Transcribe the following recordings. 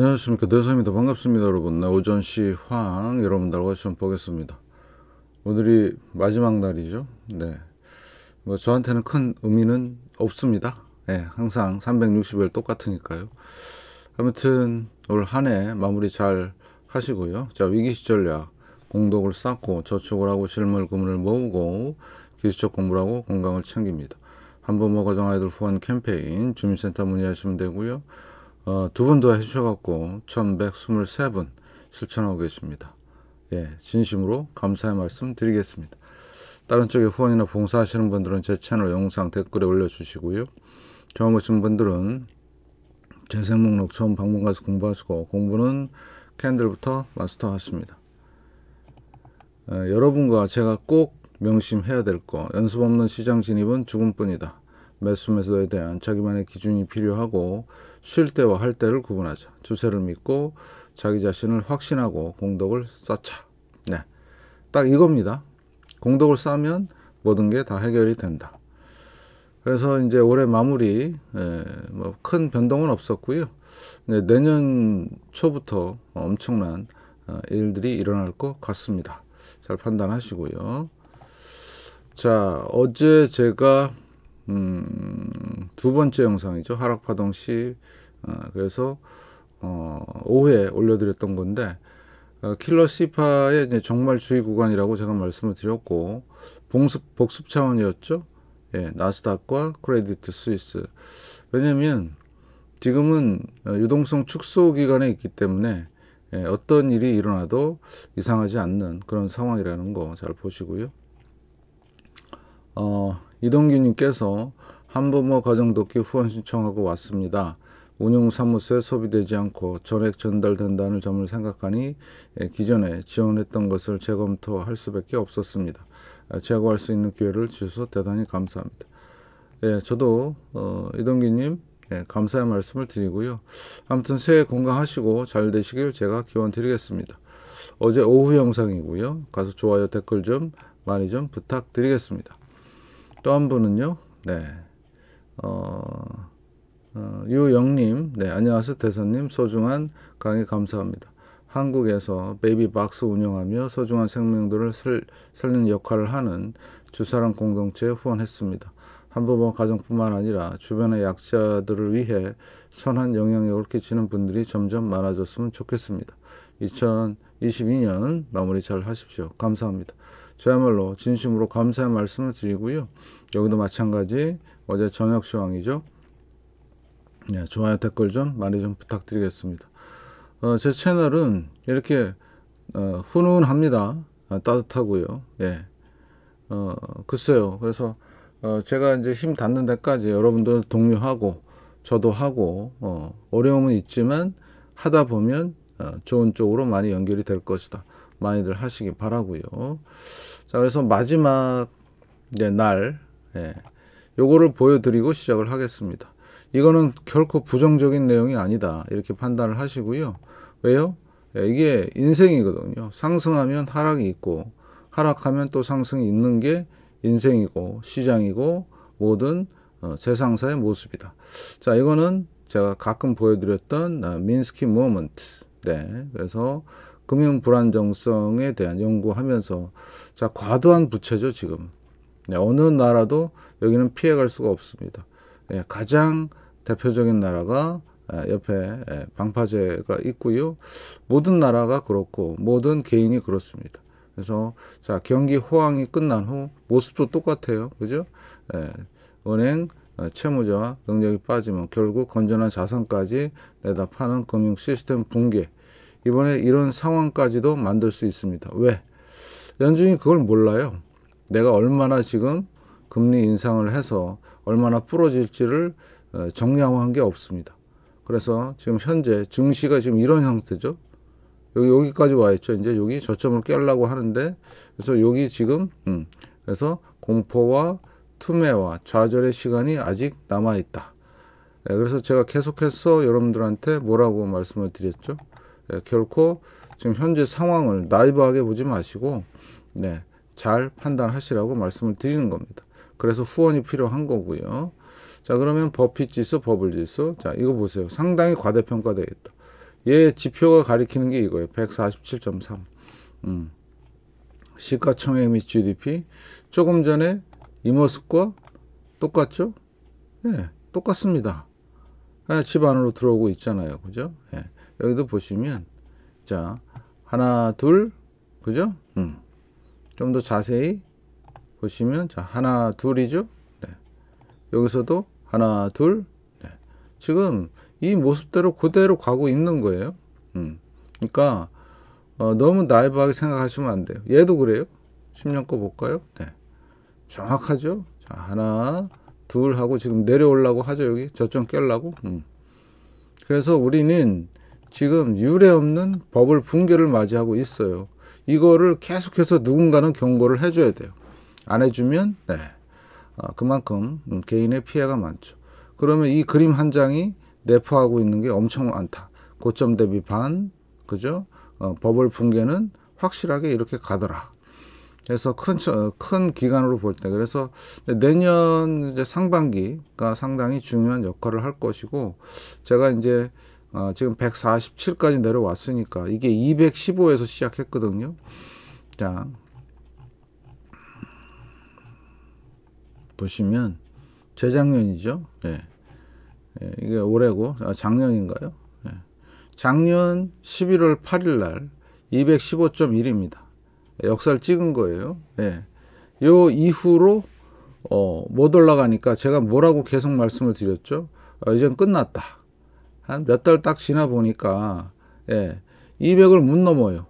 안녕하십니까 늘사입니다 네, 반갑습니다 여러분 나 네, 오전시 황 여러분들과 시험 보겠습니다 오늘이 마지막 날이죠 네뭐 저한테는 큰 의미는 없습니다 네, 항상 360일 똑같으니까요 아무튼 오늘 한 해 마무리 잘 하시고요 자위기시절약 공덕을 쌓고 저축을 하고 실물금을 모으고 기술적 공부를 하고 건강을 챙깁니다 한번 먹어정아이들 뭐 후원 캠페인 주민센터 문의하시면 되고요 어, 두분도 해주셔갖고 1123분 실천하고 계십니다. 예, 진심으로 감사의 말씀 드리겠습니다. 다른 쪽에 후원이나 봉사하시는 분들은 제 채널 영상 댓글에 올려주시고요. 처음 오신 분들은 재생 목록 처음 방문 가서 공부하시고 공부는 캔들부터 마스터하십니다. 어, 여러분과 제가 꼭 명심해야 될 거 연습 없는 시장 진입은 죽음뿐이다. 매수 매수에 대한 자기만의 기준이 필요하고 쉴 때와 할 때를 구분하자. 주세를 믿고 자기 자신을 확신하고 공덕을 쌓자. 네. 딱 이겁니다. 공덕을 쌓으면 모든 게 다 해결이 된다. 그래서 이제 올해 마무리 예, 뭐큰 변동은 없었고요. 네, 내년 초부터 엄청난 어, 일들이 일어날 것 같습니다. 잘 판단하시고요. 자, 어제 제가 음, 두 번째 영상이죠. 하락파동 시. 어, 그래서 어, 5회 올려드렸던 건데 어, 킬러 시파의 이제 정말 주의 구간이라고 제가 말씀을 드렸고 봉습, 복습 차원이었죠. 예, 나스닥과 크레디트 스위스. 왜냐면 지금은 어, 유동성 축소 기간에 있기 때문에 예, 어떤 일이 일어나도 이상하지 않는 그런 상황이라는 거 잘 보시고요. 어, 이동규님께서 한부모 가정독기 뭐 후원 신청하고 왔습니다. 운용 사무소에 소비되지 않고 전액 전달된다는 점을 생각하니 예, 기존에 지원했던 것을 재검토할 수밖에 없었습니다. 아, 제고할 수 있는 기회를 주셔서 대단히 감사합니다. 예, 저도 어, 이동기님 예, 감사의 말씀을 드리고요. 아무튼 새해 건강하시고 잘 되시길 제가 기원 드리겠습니다. 어제 오후 영상이고요. 가서 좋아요 댓글 좀 많이 좀 부탁드리겠습니다. 또한 분은요. 네. 어, 어, 유영님, 네, 안녕하세요. 대선님, 소중한 강의 감사합니다. 한국에서 베이비박스 운영하며 소중한 생명들을 살, 살리는 역할을 하는 주사랑 공동체에 후원했습니다. 한부모 뭐 가정뿐만 아니라 주변의 약자들을 위해 선한 영향력을 끼치는 분들이 점점 많아졌으면 좋겠습니다. 2022년 마무리 잘 하십시오. 감사합니다. 저야말로 진심으로 감사의 말씀을 드리고요. 여기도 마찬가지 어제 저녁 시황이죠. 네, 좋아요 댓글 좀 많이 좀 부탁드리겠습니다. 어, 제 채널은 이렇게 어, 훈훈합니다. 아, 따뜻하고요. 예. 어, 글쎄요. 그래서 어, 제가 이제 힘 닿는 데까지 여러분들 동료하고 저도 하고 어, 어려움은 있지만 하다 보면 어, 좋은 쪽으로 많이 연결이 될 것이다. 많이들 하시기 바라고요. 자, 그래서 마지막 네, 날 예, 요거를 보여드리고 시작을 하겠습니다. 이거는 결코 부정적인 내용이 아니다 이렇게 판단을 하시고요. 왜요? 예, 이게 인생이거든요. 상승하면 하락이 있고 하락하면 또 상승이 있는 게 인생이고 시장이고 모든 어, 재상사의 모습이다. 자, 이거는 제가 가끔 보여드렸던 어, 민스키 모먼트. 네, 그래서 금융 불안정성에 대한 연구하면서 자 과도한 부채죠 지금 네, 어느 나라도 여기는 피해갈 수가 없습니다. 예, 가장 대표적인 나라가 아, 옆에 예, 방파제가 있고요. 모든 나라가 그렇고 모든 개인이 그렇습니다. 그래서 자 경기 호황이 끝난 후 모습도 똑같아요. 그죠? 예, 은행 어, 채무자 능력이 빠지면 결국 건전한 자산까지 내다 파는 금융 시스템 붕괴 이번에 이런 상황까지도 만들 수 있습니다. 왜? 연준이 그걸 몰라요. 내가 얼마나 지금 금리 인상을 해서 얼마나 풀어질지를 어, 정량화한 게 없습니다. 그래서 지금 현재 증시가 지금 이런 형태죠. 여기 여기까지 와 있죠. 이제 여기 저점을 깨려고 하는데 그래서 여기 지금 음, 그래서 공포와 투매와 좌절의 시간이 아직 남아 있다. 네, 그래서 제가 계속해서 여러분들한테 뭐라고 말씀을 드렸죠. 예, 결코 지금 현재 상황을 나이브하게 보지 마시고 네, 잘 판단하시라고 말씀을 드리는 겁니다. 그래서 후원이 필요한 거고요. 자 그러면 버핏 지수, 버블 지수 자 이거 보세요. 상당히 과대평가되겠다. 얘 지표가 가리키는 게 이거예요. 147.3 음. 시가총액 및 GDP 조금 전에 이 모습과 똑같죠? 예, 똑같습니다. 예, 집 안으로 들어오고 있잖아요. 그죠? 예. 여기도 보시면 자 하나 둘 그죠 음. 좀 더 자세히 보시면 자 하나 둘이죠 네. 여기서도 하나 둘 네. 지금 이 모습대로 그대로 가고 있는 거예요 음. 그러니까 어, 너무 나이브하게 생각하시면 안 돼요 얘도 그래요 10년 거 볼까요 네. 정확하죠 자 하나 둘 하고 지금 내려오려고 하죠 여기 저점 깰라고 음. 그래서 우리는 지금 유례 없는 법을 붕괴를 맞이하고 있어요. 이거를 계속해서 누군가는 경고를 해줘야 돼요. 안 해주면 네. 아, 그만큼 개인의 피해가 많죠. 그러면 이 그림 한 장이 내포하고 있는 게 엄청 많다. 고점 대비 반, 그죠? 어, 버블 붕괴는 확실하게 이렇게 가더라. 그래서 큰, 큰 기간으로 볼 때, 그래서 내년 이제 상반기가 상당히 중요한 역할을 할 것이고, 제가 이제 어, 지금 147까지 내려왔으니까 이게 215에서 시작했거든요. 자 보시면 재작년이죠. 예. 예, 이게 올해고 아, 작년인가요? 예. 작년 11월 8일 날 215.1입니다. 역사를 찍은 거예요. 예. 요 이후로 어, 못 올라가니까 제가 뭐라고 계속 말씀을 드렸죠? 어, 이젠 끝났다. 한몇달딱 지나 보니까 예, 200을 못 넘어요.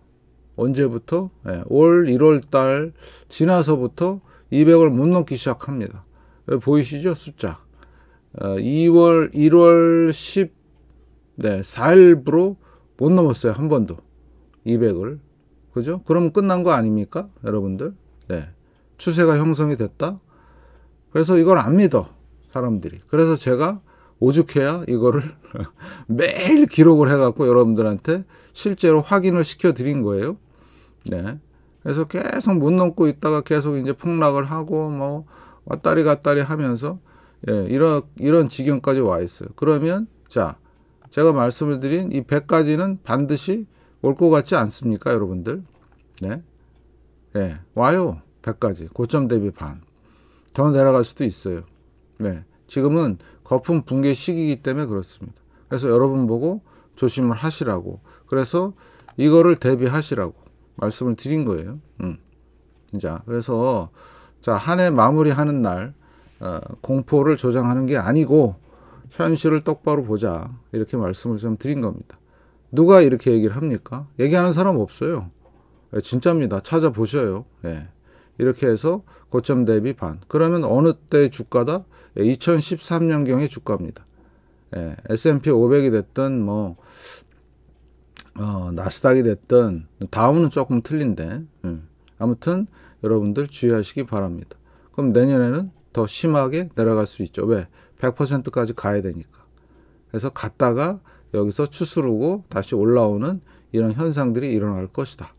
언제부터? 예, 올 1월 달 지나서부터 200을 못 넘기 시작합니다. 예, 보이시죠? 숫자. 2월, 1월 10, 네, 4일부로 못 넘었어요. 한 번도. 200을. 그죠? 그럼 끝난 거 아닙니까? 여러분들. 네. 추세가 형성이 됐다. 그래서 이걸 안 믿어. 사람들이. 그래서 제가 오죽해야 이거를 매일 기록을 해갖고 여러분들한테 실제로 확인을 시켜드린 거예요. 네. 그래서 계속 못 넘고 있다가 계속 이제 폭락을 하고 뭐 왔다리 갔다리 하면서 예, 이런 이런 지경까지 와 있어요. 그러면 자 제가 말씀을 드린 이 100까지는 반드시 올 것 같지 않습니까, 여러분들? 네, 예, 와요 100까지 고점 대비 반. 더 내려갈 수도 있어요. 네, 지금은 거품 붕괴 시기이기 때문에 그렇습니다. 그래서 여러분 보고 조심을 하시라고 그래서 이거를 대비하시라고 말씀을 드린 거예요. 음. 자, 그래서 자, 한 해 마무리하는 날 어, 공포를 조장하는 게 아니고 현실을 똑바로 보자. 이렇게 말씀을 좀 드린 겁니다. 누가 이렇게 얘기를 합니까? 얘기하는 사람 없어요. 예, 진짜입니다. 찾아보셔요. 예. 이렇게 해서 고점 대비 반. 그러면 어느 때 주가다? 2013년경의 예, 주가입니다. 예, S&P 500이 됐든 뭐 어, 나스닥이 됐든 다음은 조금 틀린데 음. 아무튼 여러분들 주의하시기 바랍니다. 그럼 내년에는 더 심하게 내려갈 수 있죠. 왜? 100%까지 가야 되니까. 그래서 갔다가 여기서 추스르고 다시 올라오는 이런 현상들이 일어날 것이다.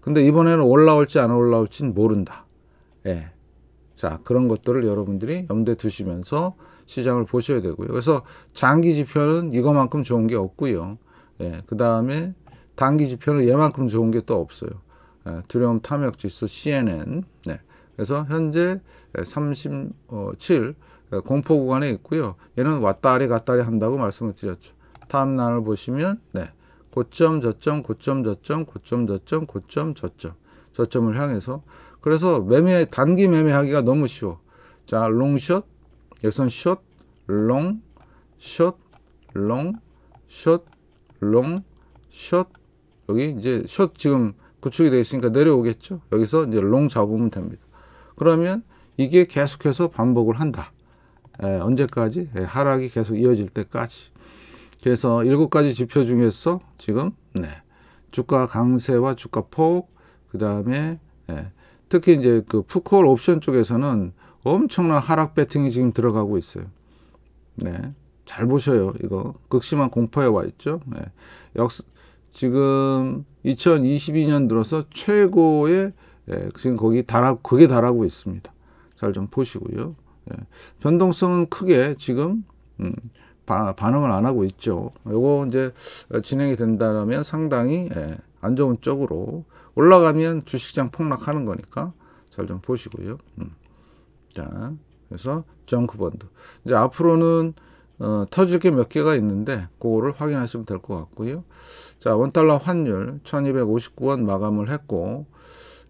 근데 이번에는 올라올지 안 올라올지는 모른다. 예. 자, 그런 것들을 여러분들이 염두에 두시면서 시장을 보셔야 되고요. 그래서 장기 지표는 이거만큼 좋은 게 없고요. 예, 그 다음에 단기 지표는 얘만큼 좋은 게 또 없어요. 예, 두려움 탐욕 지수 CNN. 네. 그래서 현재 37 어, 어, 공포 구간에 있고요. 얘는 왔다리 갔다리 한다고 말씀을 드렸죠. 다음 날을 보시면 네. 고점 저점 고점 저점 고점 저점 고점 저점 저점을 향해서 그래서 매매 단기 매매하기가 너무 쉬워. 자, 롱숏, 여선 숏, 롱, 숏, 롱, 숏, 롱, 숏. 여기 이제 숏 지금 구축이 되어 있으니까 내려오겠죠. 여기서 이제 롱 잡으면 됩니다. 그러면 이게 계속해서 반복을 한다. 에, 언제까지? 에, 하락이 계속 이어질 때까지. 그래서 일곱 가지 지표 중에서 지금 네, 주가 강세와 주가 폭, 그 다음에 예, 특히 이제 그 푸콜 옵션 쪽에서는 엄청난 하락 배팅이 지금 들어가고 있어요. 네. 잘 보셔요. 이거 극심한 공포에 와 있죠. 네. 역 지금 2022년 들어서 최고의 예, 지금 거기 달하 그게 달하고 있습니다. 잘 좀 보시고요. 예, 변동성은 크게 지금 음, 바, 반응을 안 하고 있죠. 요거 이제 진행이 된다면 상당히 예, 안 좋은 쪽으로 올라가면 주식장 폭락하는 거니까 잘 좀 보시고요. 음. 자, 그래서 정크번드. 이제 앞으로는 어, 터질 게 몇 개가 있는데 그거를 확인하시면 될 것 같고요. 자, 원달러 환율 1259원 마감을 했고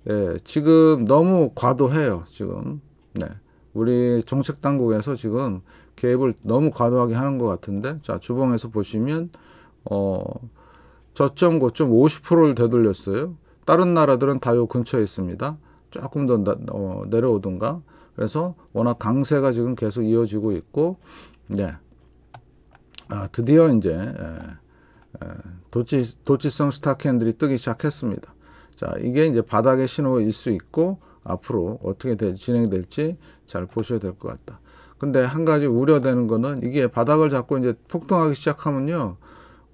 예, 지금 너무 과도해요. 지금. 네. 우리 정책 당국에서 지금 개입을 너무 과도하게 하는 것 같은데 자, 주봉에서 보시면 어 저점 고점 50%를 되돌렸어요. 다른 나라들은 다 요 근처에 있습니다. 조금 더 나, 어, 내려오던가. 그래서 워낙 강세가 지금 계속 이어지고 있고, 네. 아, 드디어 이제 예, 예, 도치, 도치성 스타캔들이 뜨기 시작했습니다. 자, 이게 이제 바닥의 신호일 수 있고, 앞으로 어떻게 되, 진행될지 잘 보셔야 될 것 같다. 근데 한 가지 우려되는 거는 이게 바닥을 잡고 이제 폭등하기 시작하면요.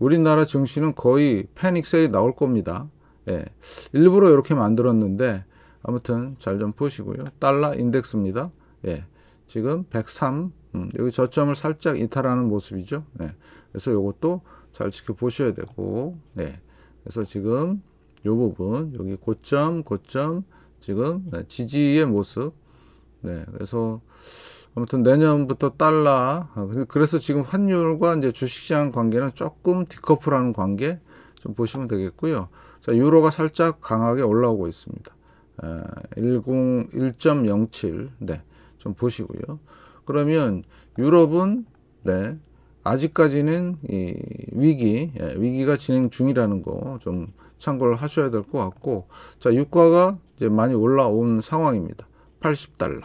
우리나라 증시는 거의 패닉셀이 나올 겁니다. 예. 일부러 이렇게 만들었는데 아무튼 잘 좀 보시고요. 달러 인덱스입니다. 예. 지금 103 음, 여기 저점을 살짝 이탈하는 모습이죠. 예. 그래서 이것도 잘 지켜보셔야 되고 예. 그래서 지금 이 부분 여기 고점 고점 지금 네, 지지의 모습 네, 그래서 아무튼 내년부터 달러 어, 그래서 지금 환율과 이제 주식시장 관계는 조금 디커플하는 관계 좀 보시면 되겠고요. 자 유로가 살짝 강하게 올라오고 있습니다. 101.07 네, 좀 보시고요. 그러면 유럽은 네, 아직까지는 이 위기, 예, 위기가 진행 중이라는 거 좀 참고를 하셔야 될 것 같고, 자, 유가가 이제 많이 올라온 상황입니다. 80달러.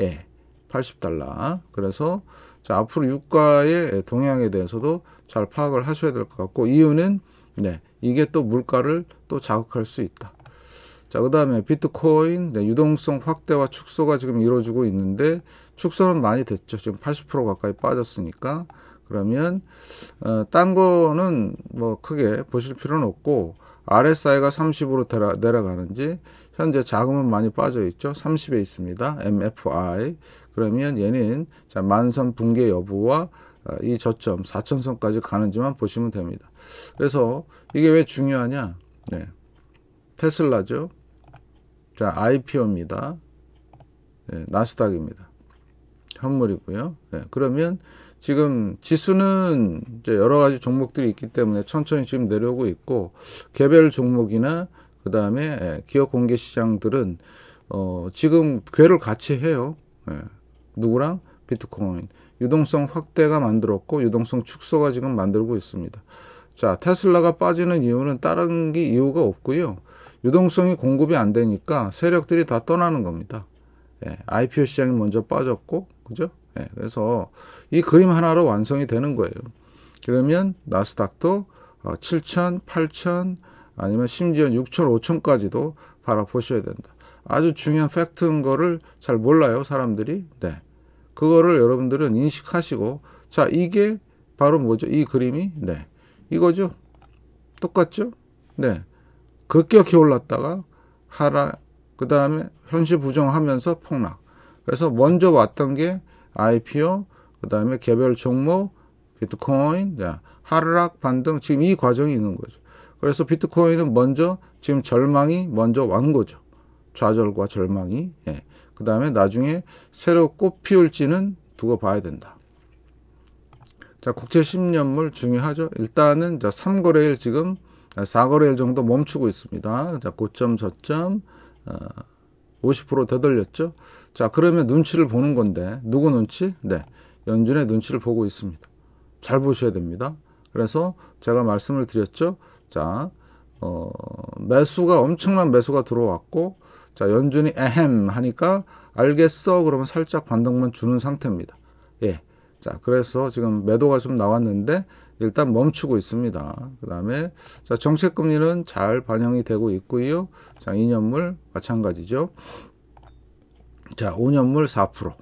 예. 80달러. 그래서 자, 앞으로 유가의 동향에 대해서도 잘 파악을 하셔야 될 것 같고 이유는 네, 이게 또 물가를 또 자극할 수 있다. 자, 그 다음에 비트코인 네, 유동성 확대와 축소가 지금 이루어지고 있는데 축소는 많이 됐죠. 지금 80% 가까이 빠졌으니까 그러면 어, 딴 거는 뭐 크게 보실 필요는 없고 RSI가 30으로 내려가는지 현재 자금은 많이 빠져 있죠. 30에 있습니다. MFI. 그러면 얘는 자, 만선 붕괴 여부와 어, 이 저점 4천선까지 가는지만 보시면 됩니다. 그래서 이게 왜 중요하냐? 네. 테슬라죠. 자, IPO입니다. 네, 나스닥입니다. 현물이고요. 네, 그러면 지금 지수는 이제 여러 가지 종목들이 있기 때문에 천천히 지금 내려오고 있고 개별 종목이나 그 다음에 예, 기업 공개 시장들은 어, 지금 괴를 같이 해요. 네. 누구랑? 비트코인. 유동성 확대가 만들었고 유동성 축소가 지금 만들고 있습니다. 자, 테슬라가 빠지는 이유는 다른 게 이유가 없고요. 유동성이 공급이 안 되니까 세력들이 다 떠나는 겁니다. 예, IPO 시장이 먼저 빠졌고, 그죠? 예, 그래서 이 그림 하나로 완성이 되는 거예요. 그러면 나스닥도 7천, 어, 8천, 아니면 심지어 6천, 5천까지도 바라보셔야 된다. 아주 중요한 팩트인 거를 잘 몰라요, 사람들이. 네. 그거를 여러분들은 인식하시고 자 이게 바로 뭐죠? 이 그림이 네 이거죠. 똑같죠? 네 급격히 올랐다가 하락 그 다음에 현실 부정하면서 폭락 그래서 먼저 왔던 게 IPO 그 다음에 개별 종목 비트코인 네. 하락 반등 지금 이 과정이 있는 거죠. 그래서 비트코인은 먼저 지금 절망이 먼저 완 거죠. 좌절과 절망이 예. 그 다음에 나중에 새로 꽃 피울지는 두고 봐야 된다. 자, 국채 10년물 중요하죠. 일단은 자, 3거래일 지금 4거래일 아, 정도 멈추고 있습니다. 자, 고점, 저점 어, 50% 되돌렸죠. 자, 그러면 눈치를 보는 건데 누구 눈치? 네, 연준의 눈치를 보고 있습니다. 잘 보셔야 됩니다. 그래서 제가 말씀을 드렸죠. 자, 어, 매수가 엄청난 매수가 들어왔고 자, 연준이 에헴 하니까 알겠어. 그러면 살짝 반동만 주는 상태입니다. 예. 자, 그래서 지금 매도가 좀 나왔는데 일단 멈추고 있습니다. 그 다음에 자, 정책금리는 잘 반영이 되고 있고요. 자, 2년물 마찬가지죠. 자, 5년물 4%.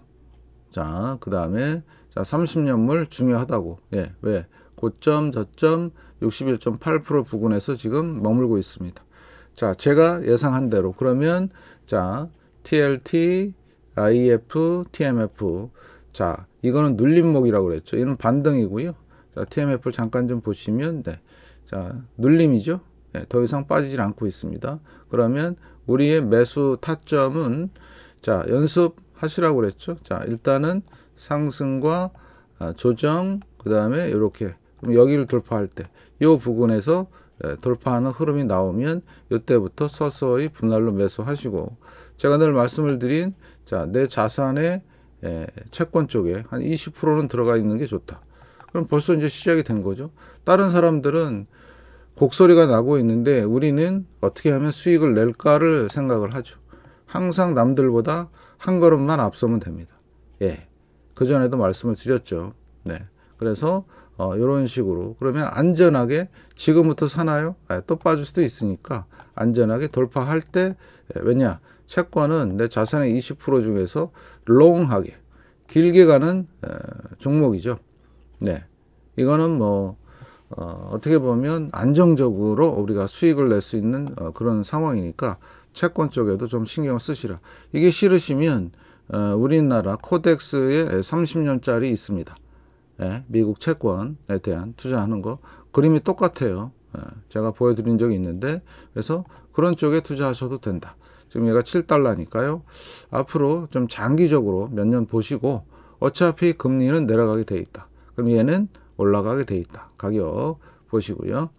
자, 그 다음에 자, 30년물 중요하다고. 예, 왜? 고점, 저점 61.8% 부근에서 지금 머물고 있습니다. 자, 제가 예상한 대로 그러면 자, TLT, IF, TMF. 자, 이거는 눌림목이라고 그랬죠. 이건 반등이고요. 자, TMF를 잠깐 좀 보시면 네. 자, 눌림이죠. 네, 더 이상 빠지질 않고 있습니다. 그러면 우리의 매수 타점은 자, 연습하시라고 그랬죠. 자, 일단은 상승과 아, 조정, 그 다음에 이렇게 여기를 돌파할 때 요 부분에서 예, 돌파하는 흐름이 나오면 이때부터 서서히 분할로 매수하시고 제가 늘 말씀을 드린 자, 내 자산의 예, 채권 쪽에 한 20%는 들어가 있는 게 좋다. 그럼 벌써 이제 시작이 된 거죠. 다른 사람들은 곡소리가 나고 있는데 우리는 어떻게 하면 수익을 낼까를 생각을 하죠. 항상 남들보다 한 걸음만 앞서면 됩니다. 예. 그전에도 말씀을 드렸죠. 네. 그래서 어, 이런 식으로 그러면 안전하게 지금부터 사나요? 네, 또 빠질 수도 있으니까 안전하게 돌파할 때 네, 왜냐 채권은 내 자산의 20% 중에서 롱하게 길게 가는 에, 어, 종목이죠. 네, 이거는 뭐 어, 어떻게 보면 안정적으로 우리가 수익을 낼 수 있는 어, 그런 상황이니까 채권 쪽에도 좀 신경 쓰시라. 이게 싫으시면 어, 우리나라 코덱스에 30년짜리 있습니다. 예, 미국 채권에 대한 투자하는 거 그림이 똑같아요. 예, 제가 보여드린 적이 있는데 그래서 그런 쪽에 투자하셔도 된다. 지금 얘가 7달러니까요. 앞으로 좀 장기적으로 몇 년 보시고 어차피 금리는 내려가게 돼 있다. 그럼 얘는 올라가게 돼 있다. 가격 보시고요.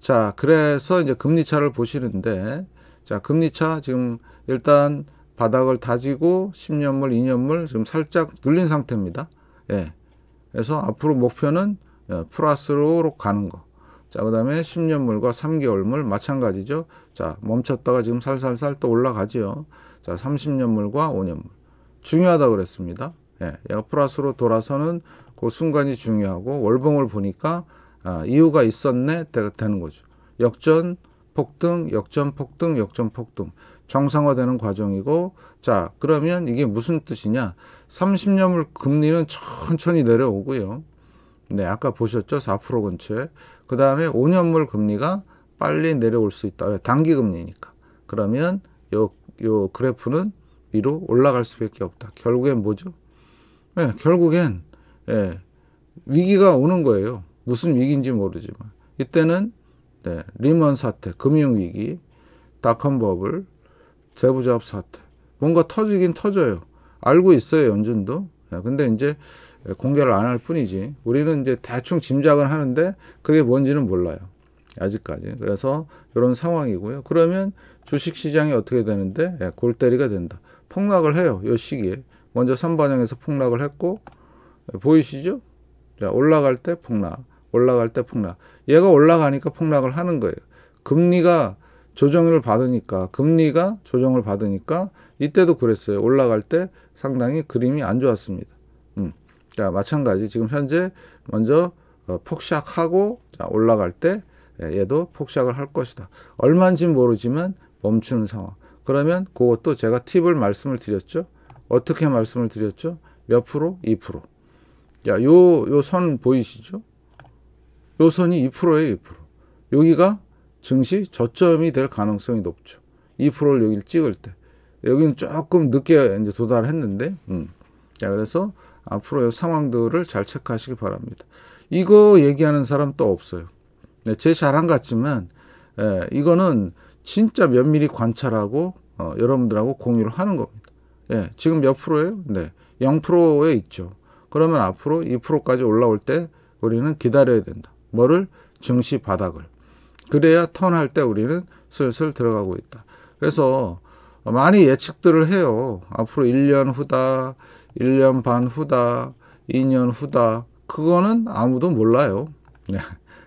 자, 그래서 이제 금리 차를 보시는데 자, 금리 차 지금 일단 바닥을 다지고 10년물, 2년물 지금 살짝 눌린 상태입니다. 예. 그래서 앞으로 목표는 예, 플러스로 가는 거. 자, 그 다음에 10년물과 3개월물 마찬가지죠. 자, 멈췄다가 지금 살살살 또 올라가지요. 자, 30년물과 5년물. 중요하다고 그랬습니다. 예, 얘가 플러스로 돌아서는 그 순간이 중요하고 월봉을 보니까 아, 이유가 있었네 되는 거죠. 역전, 폭등, 역전, 폭등, 역전, 폭등. 정상화되는 과정이고 자 그러면 이게 무슨 뜻이냐 30년물 금리는 천천히 내려오고요. 네, 아까 보셨죠? 4% 근처에. 그 다음에 5년물 금리가 빨리 내려올 수 있다. 단기 금리니까. 그러면 요, 요 그래프는 위로 올라갈 수밖에 없다. 결국엔 뭐죠? 네, 결국엔 네, 위기가 오는 거예요. 무슨 위기인지 모르지만 이때는 네, 리먼 사태, 금융 위기, 닷컴 버블, 재부조합 사태 뭔가 터지긴 터져요. 알고 있어요 연준도 예, 근데 이제 공개를 안 할 뿐이지 우리는 이제 대충 짐작은 하는데 그게 뭔지는 몰라요 아직까지 그래서 이런 상황이고요 그러면 주식시장이 어떻게 되는데 예, 골때리가 된다 폭락을 해요 요 시기에 먼저 선반영에서 폭락을 했고 예, 보이시죠 자, 올라갈 때 폭락 올라갈 때 폭락 얘가 올라가니까 폭락을 하는 거예요 금리가 조정을 받으니까 금리가 조정을 받으니까 이때도 그랬어요. 올라갈 때 상당히 그림이 안 좋았습니다. 음. 자, 마찬가지 지금 현재 먼저 어, 폭삭하고 자, 올라갈 때 예, 얘도 폭삭을할 것이다. 얼마인지 모르지만 멈추는 상황. 그러면 그것도 제가 팁을 말씀을 드렸죠. 어떻게 말씀을 드렸죠? 몇 프로? 2%. 야, 요, 요 선 보이시죠? 요 선이 2에요 2%. 여기가 증시 저점이 될 가능성이 높죠. 2%를 여기를 찍을 때. 여기는 조금 늦게 이제 도달했는데, 음. 자, 그래서 앞으로의 상황들을 잘 체크하시기 바랍니다. 이거 얘기하는 사람 또 없어요. 네, 제 자랑 같지만, 예, 이거는 진짜 면밀히 관찰하고, 어, 여러분들하고 공유를 하는 겁니다. 예, 지금 몇 프로예요? 네, 0%에 있죠. 그러면 앞으로 2%까지 올라올 때 우리는 기다려야 된다. 뭐를? 증시 바닥을. 그래야 턴할 때 우리는 슬슬 들어가고 있다. 그래서 많이 예측들을 해요. 앞으로 1년 후다, 1년 반 후다, 2년 후다. 그거는 아무도 몰라요. 네.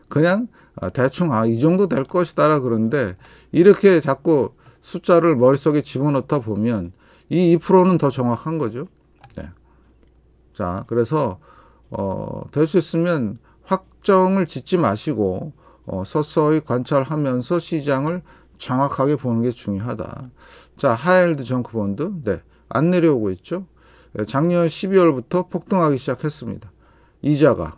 그냥 대충 아, 이 정도 될 것이다라 그런데 이렇게 자꾸 숫자를 머릿속에 집어넣다 보면 이 2%는 더 정확한 거죠. 네. 자, 그래서 어, 될 수 있으면 확정을 짓지 마시고 어, 서서히 관찰하면서 시장을 정확하게 보는 게 중요하다. 자, 하일드 정크본드, 네, 안 내려오고 있죠. 예, 작년 12월부터 폭등하기 시작했습니다. 이자가.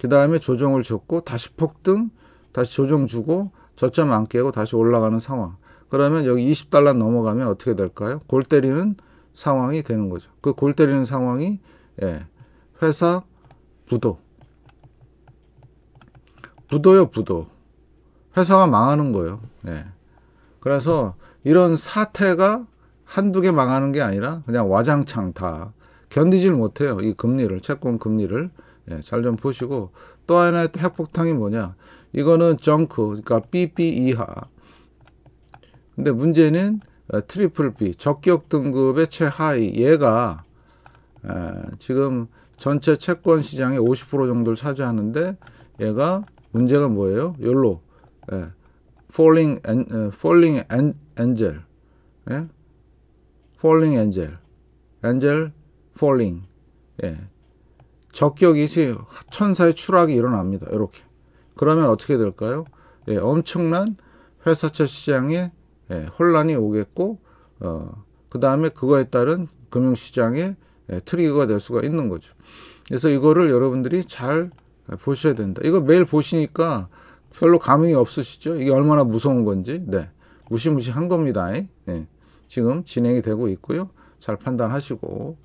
그 다음에 조정을 줬고, 다시 폭등, 다시 조정 주고, 저점 안 깨고 다시 올라가는 상황. 그러면 여기 20달러 넘어가면 어떻게 될까요? 골 때리는 상황이 되는 거죠. 그 골 때리는 상황이, 예, 회사 부도. 부도요 부도 회사가 망하는 거예요 네. 그래서 이런 사태가 한두 개 망하는 게 아니라 그냥 와장창 다 견디질 못해요 이 금리를 채권 금리를 예, 잘 좀 보시고 또 하나의 핵폭탄이 뭐냐 이거는 정크 그러니까 BB 이하 근데 문제는 어, 트리플 B 적격 등급의 최하위 얘가 예, 지금 전체 채권 시장의 50% 정도를 차지하는데 얘가 문제가 뭐예요? 열로 예. falling an, 예. falling an, angel 예? falling angel angel falling 예. 적격이 천사의 추락이 일어납니다. 이렇게 그러면 어떻게 될까요? 예, 엄청난 회사채 시장에 예, 혼란이 오겠고 어, 그 다음에 그거에 따른 금융시장에 예, 트리거가 될 수가 있는 거죠. 그래서 이거를 여러분들이 잘 네, 보셔야 된다. 이거 매일 보시니까 별로 감흥이 없으시죠? 이게 얼마나 무서운 건지. 네. 무시무시한 겁니다. 네. 지금 진행이 되고 있고요. 잘 판단하시고.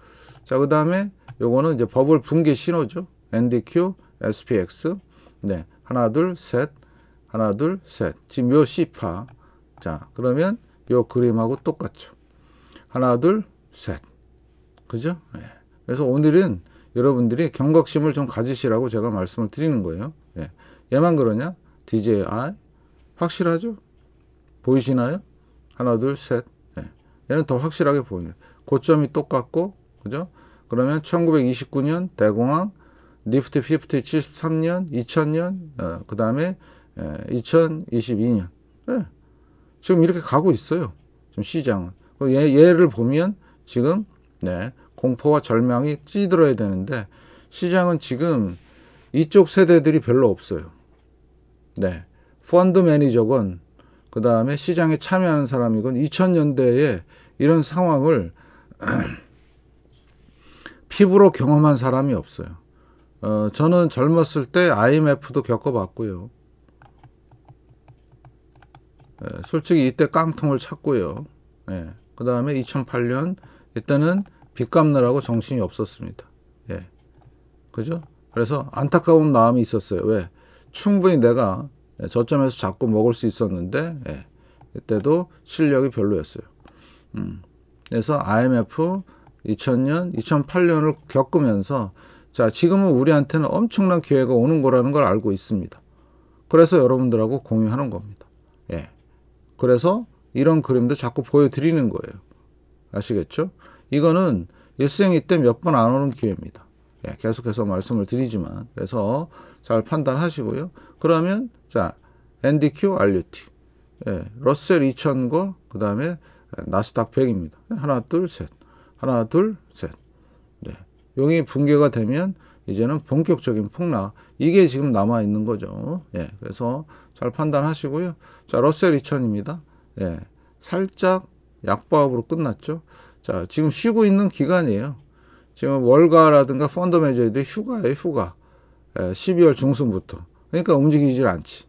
자, 그 다음에 요거는 이제 버블 붕괴 신호죠. NDQ, SPX. 네. 하나, 둘, 셋. 하나, 둘, 셋. 지금 요 C파. 자, 그러면 요 그림하고 똑같죠. 하나, 둘, 셋. 그죠? 네. 그래서 오늘은 여러분들이 경각심을 좀 가지시라고 제가 말씀을 드리는 거예요. 예. 얘만 그러냐? DJI? 확실하죠? 보이시나요? 하나, 둘, 셋. 예. 얘는 더 확실하게 보입니다. 고점이 똑같고, 그죠? 그러면 1929년 대공황, 리프트 피프 73년, 2000년, 어, 그 다음에 2022년. 예, 예. 지금 이렇게 가고 있어요. 지금 시장은. 얘, 얘를 보면 지금, 네, 공포와 절망이 찌들어야 되는데 시장은 지금 이쪽 세대들이 별로 없어요. 네. 펀드 매니저건 그 다음에 시장에 참여하는 사람이건 2000년대에 이런 상황을 피부로 경험한 사람이 없어요. 어, 저는 젊었을 때 IMF도 겪어봤고요. 예, 솔직히 이때 깡통을 찾고요. 예, 그 다음에 2008년 이때는 빚 갚느라고 정신이 없었습니다. 예. 그죠? 그래서 안타까운 마음이 있었어요. 왜? 충분히 내가 예, 저점에서 잡고 먹을 수 있었는데 예. 그때도 실력이 별로였어요. 음. 그래서 IMF 2000년, 2008년을 겪으면서 자 지금은 우리한테는 엄청난 기회가 오는 거라는 걸 알고 있습니다. 그래서 여러분들하고 공유하는 겁니다. 예. 그래서 이런 그림도 자꾸 보여드리는 거예요. 아시겠죠? 이거는 일생이 때몇 번 안 오는 기회입니다. 예, 계속해서 말씀을 드리지만 그래서 잘 판단하시고요. 그러면 자 NDQ, RUT, 예, 러셀 2000과 그 다음에 나스닥 100입니다. 예, 하나, 둘, 셋. 하나, 둘, 셋. 네. 용이 붕괴가 되면 이제는 본격적인 폭락. 이게 지금 남아있는 거죠. 예, 그래서 잘 판단하시고요. 자, 러셀 2000입니다. 예, 살짝 약보합으로 끝났죠. 자, 지금 쉬고 있는 기간이에요. 지금 월가라든가 펀더 매저들이 휴가예요, 휴가. 예, 12월 중순부터. 그러니까 움직이질 않지.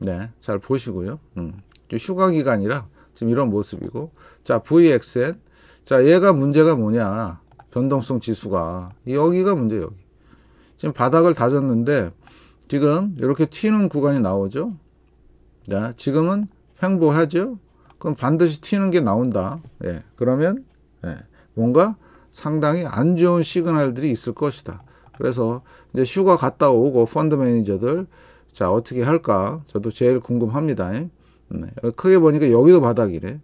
네, 잘 보시고요. 음, 휴가 기간이라 지금 이런 모습이고. 자, VXN. 자, 얘가 문제가 뭐냐. 변동성 지수가. 여기가 문제, 여기. 지금 바닥을 다졌는데, 지금 이렇게 튀는 구간이 나오죠. 네, 지금은 횡보하죠. 그럼 반드시 튀는 게 나온다. 예, 그러면 예. 뭔가 상당히 안 좋은 시그널들이 있을 것이다. 그래서 이제 휴가 갔다 오고 펀드 매니저들 자 어떻게 할까 저도 제일 궁금합니다. 예. 음, 네. 크게 보니까 여기도 바닥이래.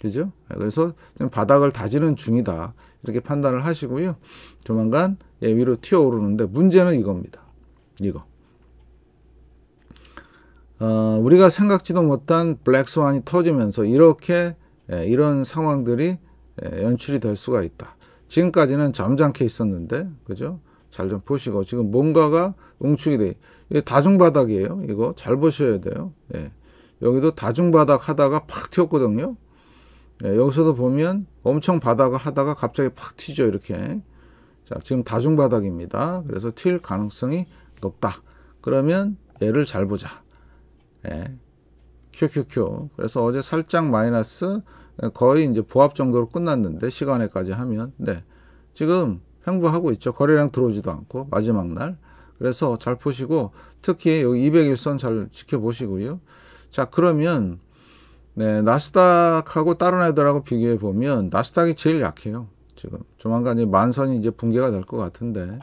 그죠? 예, 그래서 바닥을 다지는 중이다. 이렇게 판단을 하시고요. 조만간 예, 위로 튀어오르는데 문제는 이겁니다. 이거. 어, 우리가 생각지도 못한 블랙스완이 터지면서 이렇게 예, 이런 상황들이 예, 연출이 될 수가 있다. 지금까지는 점잖게 있었는데 그죠? 잘 좀 보시고 지금 뭔가가 응축이 돼. 이게 다중바닥이에요. 이거 잘 보셔야 돼요. 예. 여기도 다중바닥 하다가 팍 튀었거든요. 예, 여기서도 보면 엄청 바닥을 하다가 갑자기 팍 튀죠. 이렇게. 자, 지금 다중바닥입니다. 그래서 튈 가능성이 높다. 그러면 얘를 잘 보자. 예. QQQ. 그래서 어제 살짝 마이너스 거의 이제 보합 정도로 끝났는데 시간에까지 하면 네 지금 횡보하고 있죠 거래량 들어오지도 않고 마지막 날 그래서 잘 보시고 특히 여기 200일선 잘 지켜보시고요 자 그러면 네 나스닥하고 다른 애들하고 비교해 보면 나스닥이 제일 약해요 지금 조만간 이 만선이 이제 붕괴가 될 것 같은데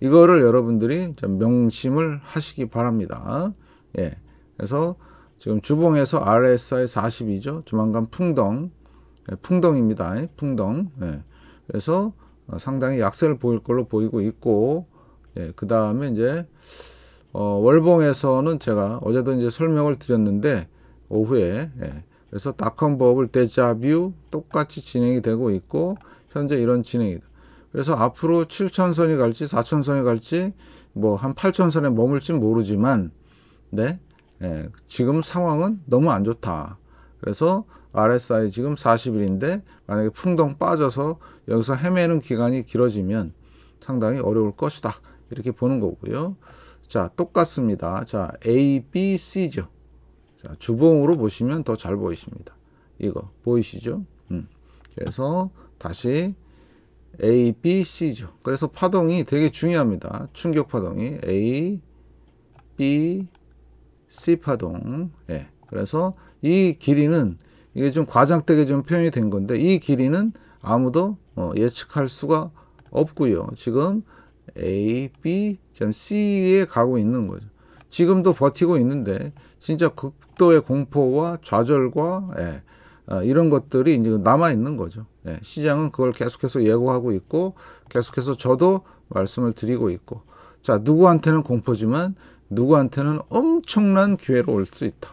이거를 여러분들이 명심을 하시기 바랍니다 예 그래서 지금 주봉에서 RSI 40이죠. 조만간 풍덩, 예, 풍덩입니다. 풍덩. 예. 그래서 어, 상당히 약세를 보일 걸로 보이고 있고, 예, 그 다음에 이제 어, 월봉에서는 제가 어제도 이제 설명을 드렸는데 오후에 예, 그래서 닷컴 버블 데자뷰 똑같이 진행이 되고 있고 현재 이런 진행이다. 그래서 앞으로 7천선이 갈지 4천선이 갈지 뭐 한 8천선에 머물진 모르지만 네 예, 지금 상황은 너무 안 좋다. 그래서 RSI 지금 40일인데 만약에 풍덩 빠져서 여기서 헤매는 기간이 길어지면 상당히 어려울 것이다. 이렇게 보는 거고요. 자, 똑같습니다. 자, A, B, C죠. 자, 주봉으로 보시면 더 잘 보이십니다. 이거 보이시죠? 음. 그래서 다시 A, B, C죠. 그래서 파동이 되게 중요합니다. 충격 파동이 A, B, C파동. 예. 그래서 이 길이는 이게 좀 과장되게 좀 표현이 된 건데 이 길이는 아무도 어, 예측할 수가 없고요. 지금 A, B, C에 가고 있는 거죠. 지금도 버티고 있는데 진짜 극도의 공포와 좌절과 예, 어, 이런 것들이 이제 남아 있는 거죠. 예, 시장은 그걸 계속해서 예고하고 있고 계속해서 저도 말씀을 드리고 있고 자 누구한테는 공포지만 누구한테는 엄청난 기회로 올 수 있다.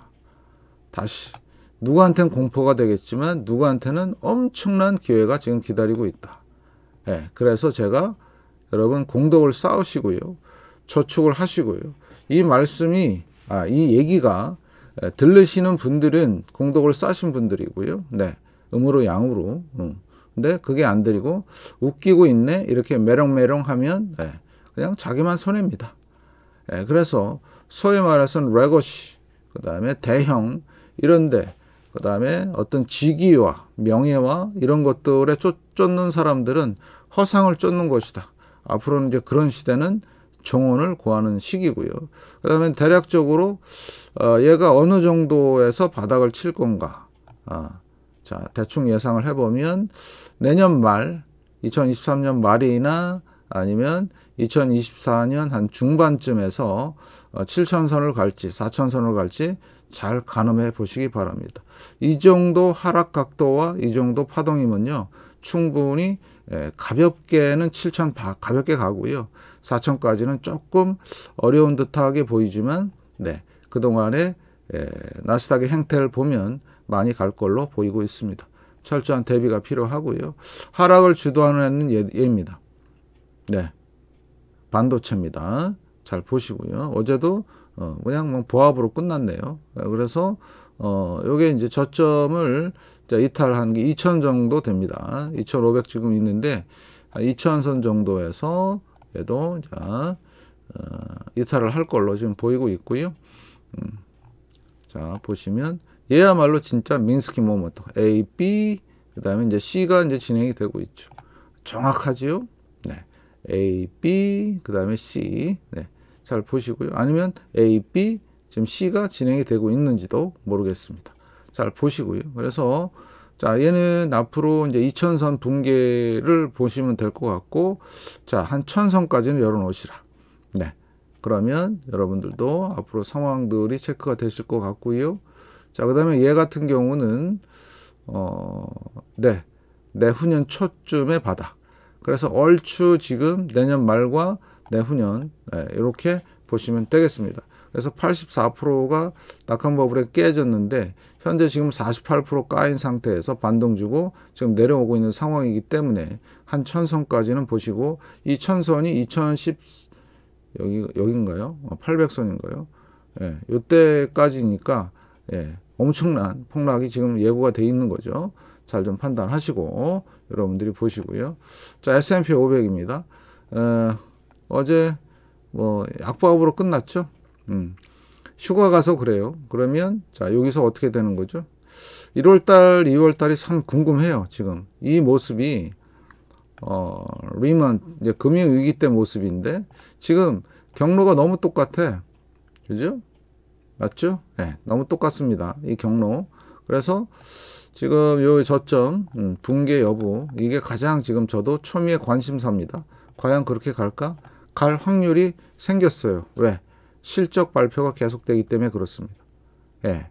다시 누구한테는 공포가 되겠지만 누구한테는 엄청난 기회가 지금 기다리고 있다. 예, 그래서 제가 여러분 공덕을 쌓으시고요. 저축을 하시고요. 이 말씀이 아, 이 얘기가 예, 들으시는 분들은 공덕을 쌓으신 분들이고요. 네. 음으로 양으로. 음. 근데 그게 안 들리고 웃기고 있네. 이렇게 메롱메롱 하면 예, 그냥 자기만 손해입니다. 예, 그래서 소위 말해서는 레고시그 다음에 대형 이런데 그 다음에 어떤 직위와 명예와 이런 것들에 쫓, 는 사람들은 허상을 쫓는 것이다. 앞으로는 이제 그런 시대는 정원을 구하는 시기고요. 그 다음에 대략적으로 어, 얘가 어느 정도에서 바닥을 칠 건가. 아, 자 대충 예상을 해보면 내년 말 2023년 말이나 아니면 2024년 한 중반쯤에서 7천선을 어, 갈지 4천선을 갈지 잘 가늠해 보시기 바랍니다. 이 정도 하락 각도와 이 정도 파동이면요. 충분히 예, 가볍게는 7천 가볍게 가고요. 4천까지는 조금 어려운 듯하게 보이지만 네. 그동안에 예, 나스닥의 행태를 보면 많이 갈 걸로 보이고 있습니다. 철저한 대비가 필요하고요. 하락을 주도하는 예, 예입니다. 네. 반도체입니다. 잘 보시고요. 어제도 어, 그냥 뭐 보합으로 끝났네요. 그래서 어, 요게 이제 저점을 자, 이탈한 게 2천 정도 됩니다. 2,500 지금 있는데 2천선 정도에서 얘도 자, 어, 이탈을 할 걸로 지금 보이고 있고요. 음, 자, 보시면 얘야말로 진짜 민스키 모먼트 A, B 그다음에 이제 C가 이제 진행이 되고 있죠. 정확하지요? A, B, 그 다음에 C. 네, 잘 보시고요. 아니면 A, B, 지금 C가 진행이 되고 있는지도 모르겠습니다. 잘 보시고요. 그래서 자, 얘는 앞으로 이제 2000선 붕괴를 보시면 될 것 같고, 자, 한 1000선까지는 열어놓으시라. 네. 그러면 여러분들도 앞으로 상황들이 체크가 되실 것 같고요. 자, 그 다음에 얘 같은 경우는, 어, 네. 내후년 초쯤에 바닥. 그래서 얼추 지금 내년 말과 내후년 예, 이렇게 보시면 되겠습니다. 그래서 84%가 낙한버블에 깨졌는데 현재 지금 48% 까인 상태에서 반동 주고 지금 내려오고 있는 상황이기 때문에 한 천선까지는 보시고 이 천선이 2010 여기 여긴가요? 800선인가요? 어, 예, 요때까지니까 예, 엄청난 폭락이 지금 예고가 돼 있는 거죠. 잘 좀 판단하시고 여러분들이 보시고요. 자, S&P 500입니다. 어, 제뭐 약보합으로 끝났죠. 음. 휴가 가서 그래요. 그러면 자, 여기서 어떻게 되는 거죠? 1월 달, 2월 달이 참 궁금해요, 지금. 이 모습이 어, 리먼 이제 금융 위기 때 모습인데 지금 경로가 너무 똑같아. 그죠? 맞죠? 네, 너무 똑같습니다. 이 경로. 그래서 지금 요 저점 음, 붕괴 여부 이게 가장 지금 저도 초미의 관심사입니다. 과연 그렇게 갈까? 갈 확률이 생겼어요. 왜? 실적 발표가 계속되기 때문에 그렇습니다. 예.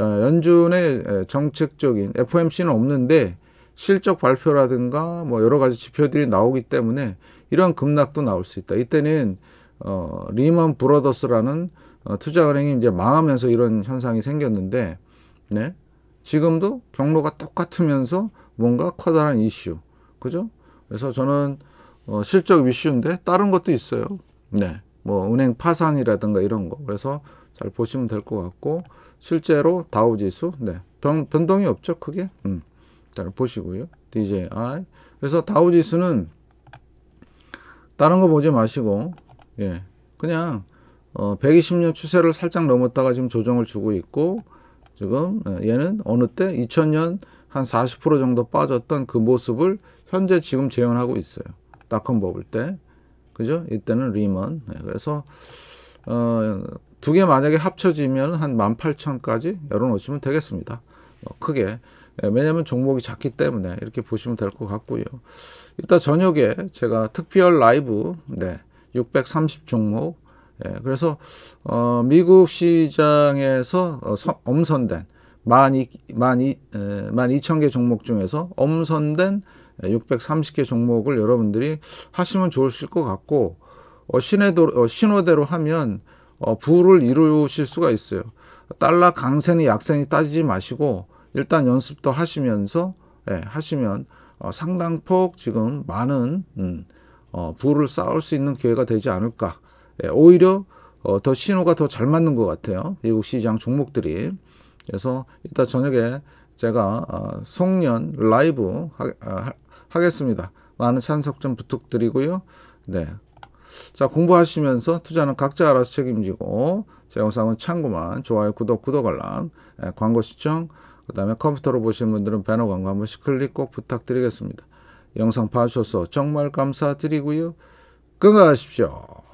어, 연준의 정책적인 f m c 는 없는데 실적 발표라든가 뭐 여러 가지 지표들이 나오기 때문에 이런 급락도 나올 수 있다. 이때는 어, 리먼 브러더스라는 어, 투자은행이 이제 망하면서 이런 현상이 생겼는데, 네. 지금도 경로가 똑같으면서 뭔가 커다란 이슈. 그죠? 그래서 저는 어, 실적 이슈인데 다른 것도 있어요. 네. 뭐 은행 파산이라든가 이런 거. 그래서 잘 보시면 될 것 같고 실제로 다우지수 네. 변, 변동이 없죠, 크게. 음. 잘 보시고요. DJI. 그래서 다우지수는 다른 거 보지 마시고 예. 그냥 어, 120년 추세를 살짝 넘었다가 지금 조정을 주고 있고 지금 예, 얘는 어느 때 2000년 한 40% 정도 빠졌던 그 모습을 현재 지금 재현하고 있어요. 닷컴 버블 때. 그죠? 이때는 리먼. 네, 그래서 어, 두 개 만약에 합쳐지면 한 18,000까지 열어놓으시면 되겠습니다. 어, 크게. 예, 왜냐면 종목이 작기 때문에 이렇게 보시면 될 것 같고요. 이따 저녁에 제가 특별 라이브 네, 630 종목 예, 그래서 어, 미국 시장에서 어, 서, 엄선된 만이 만이 만 이천 개 종목 중에서 엄선된 630개 예, 종목을 여러분들이 하시면 좋으실 것 같고 어, 신호도로 어, 신호대로 하면 어, 부를 이루실 수가 있어요. 달러 강세니 약세니 따지지 마시고 일단 연습도 하시면서 예, 하시면 어, 상당폭 지금 많은 음, 어, 부를 쌓을 수 있는 기회가 되지 않을까. 예, 오히려 어, 더 신호가 더 잘 맞는 것 같아요. 미국 시장 종목들이. 그래서 이따 저녁에 제가 아, 송년 라이브 하, 아, 겠습니다 많은 찬석 좀 부탁드리고요. 네. 자, 공부하시면서 투자는 각자 알아서 책임지고 제 영상은 참고만 좋아요, 구독, 구독 알람, 예, 광고 시청, 그 다음에 컴퓨터로 보시는 분들은 배너 광고 한 번씩 클릭 꼭 부탁드리겠습니다. 영상 봐주셔서 정말 감사드리고요. 건강하십시오.